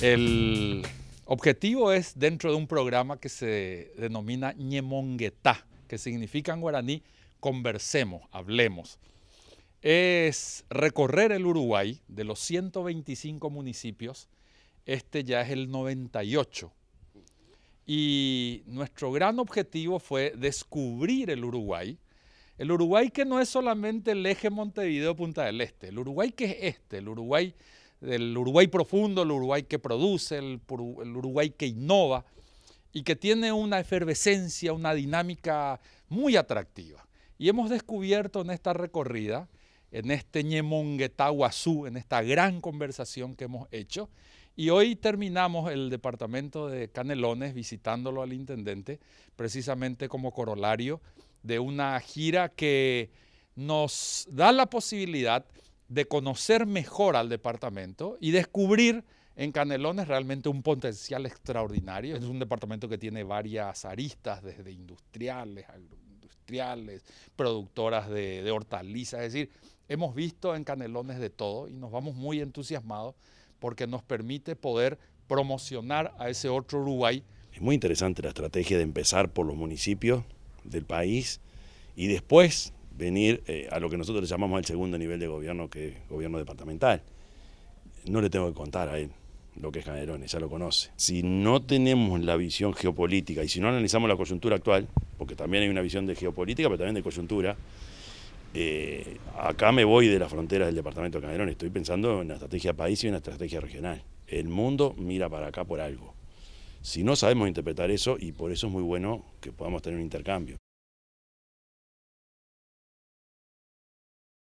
El objetivo es dentro de un programa que se denomina Ñemonguetá, que significa en guaraní conversemos, hablemos. Es recorrer el Uruguay de los 125 municipios, este ya es el 98. Y nuestro gran objetivo fue descubrir el Uruguay, el Uruguay que no es solamente el eje Montevideo-Punta del Este, el Uruguay que es este, el Uruguay del Uruguay profundo, el Uruguay que produce, el, Uruguay que innova y que tiene una efervescencia, una dinámica muy atractiva. Y hemos descubierto en esta recorrida, en este Ñemonguetaguazú, en esta gran conversación que hemos hecho, y hoy terminamos el departamento de Canelones visitándolo al intendente, precisamente como corolario de una gira que nos da la posibilidad de conocer mejor al departamento y descubrir en Canelones realmente un potencial extraordinario. Es un departamento que tiene varias aristas, desde industriales, agroindustriales, productoras de, de hortalizas. Es decir, hemos visto en Canelones de todo y nos vamos muy entusiasmados porque nos permite poder promocionar a ese otro Uruguay. Es muy interesante la estrategia de empezar por los municipios del país y después venir eh, a lo que nosotros le llamamos el segundo nivel de gobierno, que es gobierno departamental. No le tengo que contar a él lo que es Canelones, ya lo conoce. Si no tenemos la visión geopolítica y si no analizamos la coyuntura actual, porque también hay una visión de geopolítica, pero también de coyuntura, eh, acá me voy de las fronteras del departamento de Canelones, estoy pensando en la estrategia país y una estrategia regional. El mundo mira para acá por algo. Si no sabemos interpretar eso, y por eso es muy bueno que podamos tener un intercambio.